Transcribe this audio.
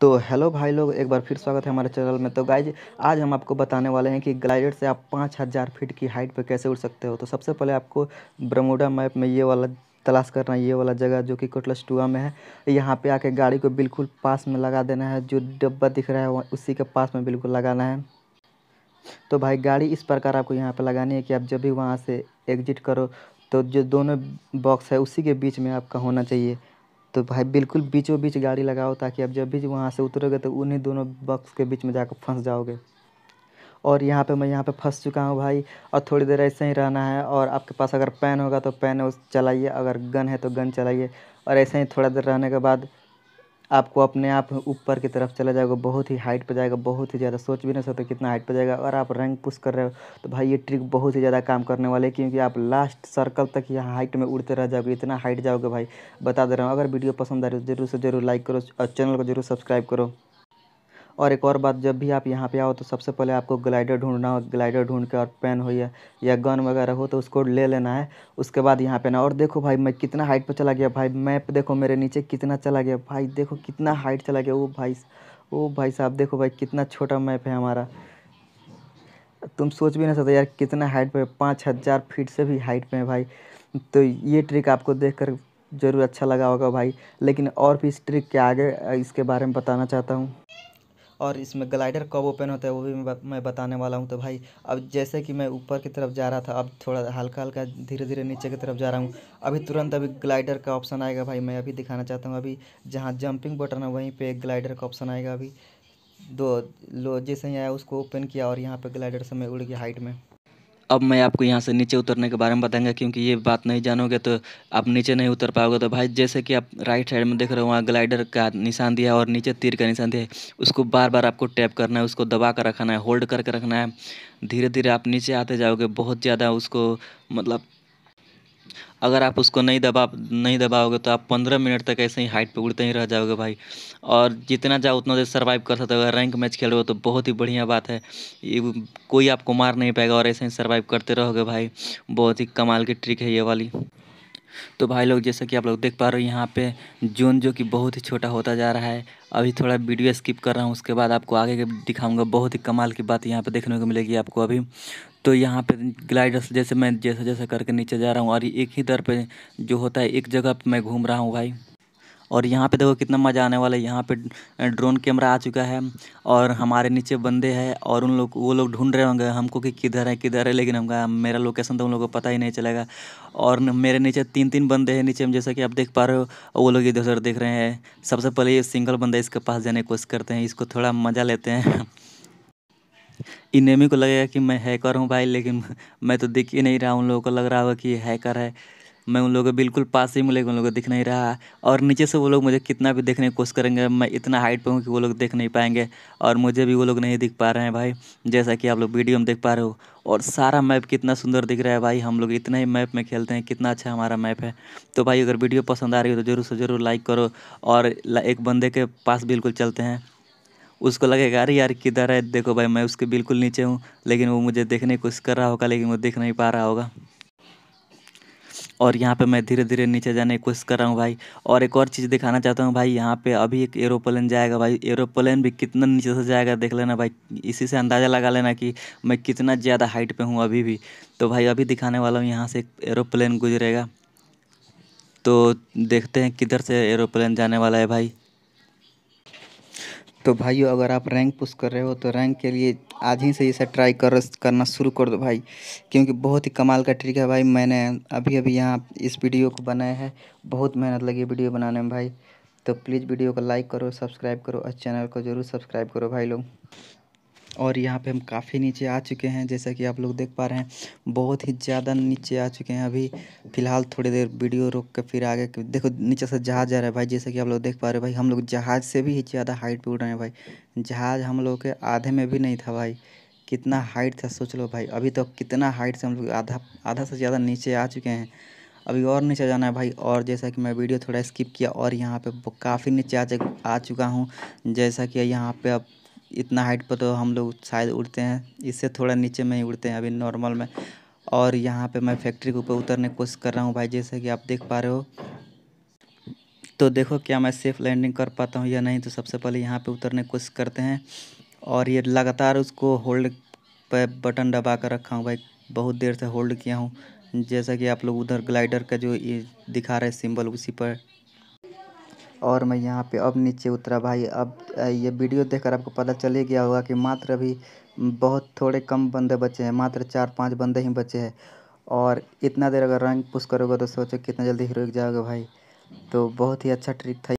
तो हेलो भाई लोग एक बार फिर स्वागत है हमारे चैनल में तो गाइज आज हम आपको बताने वाले हैं कि ग्लाइडर से आप पाँच हज़ार फीट की हाइट पर कैसे उड़ सकते हो तो सबसे पहले आपको ब्रमोडा मैप में ये वाला तलाश करना है ये वाला जगह जो कि कोटलस टुआ में है यहाँ पे आके गाड़ी को बिल्कुल पास में लगा देना है जो डब्बा दिख रहा है उसी के पास में बिल्कुल लगाना है तो भाई गाड़ी इस प्रकार आपको यहाँ पर लगानी है कि आप जब भी वहाँ से एग्जिट करो तो जो दोनों बॉक्स है उसी के बीच में आपका होना चाहिए तो भाई बिल्कुल बीचों बीच गाड़ी लगाओ ताकि अब जब भी वहाँ से उतरोगे तो उन्हीं दोनों बक्स के बीच में जाकर फंस जाओगे और यहाँ पे मैं यहाँ पे फंस चुका हूँ भाई और थोड़ी देर ऐसे ही रहना है और आपके पास अगर पेन होगा तो पेन उस चलाइए अगर गन है तो गन चलाइए और ऐसे ही थोड़ा देर रहने के बाद आपको अपने आप ऊपर की तरफ चला जाएगा बहुत ही हाइट पर जाएगा बहुत ही ज़्यादा सोच भी नहीं सकते कितना हाइट पर जाएगा और आप रैंक पुश कर रहे हो तो भाई ये ट्रिक बहुत ही ज़्यादा काम करने वाले क्योंकि आप लास्ट सर्कल तक यहाँ हाइट में उड़ते रह जाओगे इतना हाइट जाओगे भाई बता दे रहा हूँ अगर वीडियो पसंद आ रही है तो जरूर से जरूर लाइक करो और चैनल को जरूर सब्सक्राइब करो और एक और बात जब भी आप यहाँ पे आओ तो सबसे पहले आपको ग्लाइडर ढूंढना हो ग्लाइडर ढूंढ के और पेन हो या, या गन वगैरह हो तो उसको ले लेना है उसके बाद यहाँ पे ना और देखो भाई मैं कितना हाइट पर चला गया भाई मैप देखो मेरे नीचे कितना चला गया भाई देखो कितना हाइट चला गया वो भाई ओ भाई साहब देखो भाई कितना छोटा मैप है हमारा तुम सोच भी नहीं सकते यार कितना हाइट पर पाँच हज़ार फीट से भी हाइट पे है भाई तो ये ट्रिक आपको देखकर ज़रूर अच्छा लगा होगा भाई लेकिन और भी इस ट्रिक के आगे इसके बारे में बताना चाहता हूँ और इसमें ग्लाइडर कब ओपन होता है वो भी मैं बताने वाला हूँ तो भाई अब जैसे कि मैं ऊपर की तरफ जा रहा था अब थोड़ा हल्का हल्का धीरे धीरे नीचे की तरफ जा रहा हूँ अभी तुरंत अभी ग्लाइडर का ऑप्शन आएगा भाई मैं अभी दिखाना चाहता हूँ अभी जहाँ जंपिंग बटन है वहीं पर ग्लाइडर का ऑप्शन आएगा अभी दो लो जैसे ही आया उसको ओपन किया और यहाँ पर ग्लाइडर से मैं उड़ गया हाइट में अब मैं आपको यहाँ से नीचे उतरने के बारे में बताऊंगा क्योंकि ये बात नहीं जानोगे तो आप नीचे नहीं उतर पाओगे तो भाई जैसे कि आप राइट साइड में देख रहे हो वहाँ ग्लाइडर का निशान दिया है और नीचे तीर का निशान दिया है उसको बार बार आपको टैप करना है उसको दबा कर रखना है होल्ड करके रखना है धीरे धीरे आप नीचे आते जाओगे बहुत ज़्यादा उसको मतलब अगर आप उसको नहीं दबा नहीं दबाओगे तो आप पंद्रह मिनट तक ऐसे ही हाइट पे उड़ते ही रह जाओगे भाई और जितना जाओ उतना देर सर्वाइव कर सकते हो अगर रैंक मैच खेल रहे हो तो बहुत ही बढ़िया बात है ये कोई आपको मार नहीं पाएगा और ऐसे ही सर्वाइव करते रहोगे भाई बहुत ही कमाल की ट्रिक है ये वाली तो भाई लोग जैसा कि आप लोग देख पा रहे हो यहाँ पे जोन जो कि बहुत ही छोटा होता जा रहा है अभी थोड़ा वीडियो स्किप कर रहा हूँ उसके बाद आपको आगे दिखाऊंगा बहुत ही कमाल की बात यहाँ पे देखने को मिलेगी आपको अभी तो यहाँ पे ग्लाइडर्स जैसे मैं जैसा जैसा करके नीचे जा रहा हूँ और एक ही दर पर जो होता है एक जगह पर मैं घूम रहा हूँ भाई और यहाँ पे देखो कितना मज़ा आने वाला है यहाँ पे ड्रोन कैमरा आ चुका है और हमारे नीचे बंदे हैं और उन लोग वो लोग ढूंढ रहे होंगे हमको कि किधर है किधर है लेकिन हमका मेरा लोकेशन तो उन लोगों को पता ही नहीं चलेगा और मेरे नीचे तीन तीन बंदे हैं नीचे में जैसा कि आप देख पा रहे हो वो लोग इधर उधर देख रहे हैं सबसे पहले ये सिंगल बंदा इसके पास जाने की कोशिश करते हैं इसको थोड़ा मज़ा लेते हैं इन्हें को लगेगा कि मैं हैकर हूँ भाई लेकिन मैं तो दिख ही नहीं रहा उन लोगों को लग रहा होगा कि हैकर है मैं उन लोगों के बिल्कुल पास ही मिले उन लोगों को दिख नहीं रहा और नीचे से वो लोग मुझे कितना भी देखने की कोशिश करेंगे मैं इतना हाइट पर हूँ कि वो लोग देख नहीं पाएंगे और मुझे भी वो लोग नहीं दिख पा रहे हैं भाई जैसा कि आप लोग वीडियो में देख पा रहे हो और सारा मैप कितना सुंदर दिख रहा है भाई हम लोग इतना ही मैप में खेलते हैं कितना अच्छा हमारा मैप है तो भाई अगर वीडियो पसंद आ रही हो तो ज़रूर से ज़रूर लाइक करो और एक बंदे के पास बिल्कुल चलते हैं उसको लगेगा अरे यार किधर है देखो भाई मैं उसके बिल्कुल नीचे हूँ लेकिन वो मुझे देखने की कोशिश कर रहा होगा लेकिन वो देख नहीं पा रहा होगा और यहाँ पे मैं धीरे धीरे नीचे जाने की कोशिश कर रहा हूँ भाई और एक और चीज़ दिखाना चाहता हूँ भाई यहाँ पे अभी एक एरोप्लेन जाएगा भाई एरोप्लेन भी कितना नीचे से जाएगा देख लेना भाई इसी से अंदाज़ा लगा लेना कि मैं कितना ज़्यादा हाइट पर हूँ अभी भी तो भाई अभी दिखाने वाला हूँ यहाँ से एक एरोप्लेन गुजरेगा तो देखते हैं किधर से एरोप्लेन जाने वाला है भाई तो भाइयों अगर आप रैंक पुश कर रहे हो तो रैंक के लिए आज ही से इसे ट्राई कर करना शुरू कर दो भाई क्योंकि बहुत ही कमाल का ट्रिक है भाई मैंने अभी अभी यहाँ इस वीडियो को बनाया है बहुत मेहनत लगी वीडियो बनाने में भाई तो प्लीज़ वीडियो को लाइक करो सब्सक्राइब करो और चैनल को ज़रूर सब्सक्राइब करो भाई लोग और यहाँ पे हम काफ़ी नीचे आ चुके हैं जैसा कि आप लोग देख पा रहे हैं बहुत ही ज़्यादा नीचे आ चुके हैं अभी फ़िलहाल थोड़ी देर वीडियो रोक कर फिर आगे देखो नीचे से जहाज़ जा रहा है भाई जैसा कि आप लोग देख पा रहे हो भाई हम लोग जहाज़ से भी ज़्यादा हाइट पर उड़ रहे हैं भाई जहाज़ हम लोग के आधे में भी नहीं था भाई कितना हाइट था सोच लो भाई अभी तो कितना हाइट से हम लोग आधा आधा से ज़्यादा नीचे आ चुके हैं अभी और नीचे जाना है भाई और जैसा कि मैं वीडियो थोड़ा स्किप किया और यहाँ पे काफ़ी नीचे आ आ चुका हूँ जैसा कि यहाँ पे अब इतना हाइट पर तो हम लोग शायद उड़ते हैं इससे थोड़ा नीचे में ही उड़ते हैं अभी नॉर्मल में और यहाँ पे मैं फैक्ट्री के ऊपर उतरने की कोशिश कर रहा हूँ भाई जैसे कि आप देख पा रहे हो तो देखो क्या मैं सेफ़ लैंडिंग कर पाता हूँ या नहीं तो सबसे पहले यहाँ पे उतरने की कोशिश करते हैं और ये लगातार उसको होल्ड पर बटन दबा कर रखा हूँ भाई बहुत देर से होल्ड किया हूँ जैसा कि आप लोग उधर ग्लाइडर का जो ये दिखा रहे सिंबल उसी पर और मैं यहाँ पे अब नीचे उतरा भाई अब ये वीडियो देखकर आपको पता चल ही गया होगा कि मात्र अभी बहुत थोड़े कम बंदे बचे हैं मात्र चार पाँच बंदे ही बचे हैं और इतना देर अगर रैंक पुश करोगे तो सोचो कितना जल्दी हीरो जाओगे भाई तो बहुत ही अच्छा ट्रिक था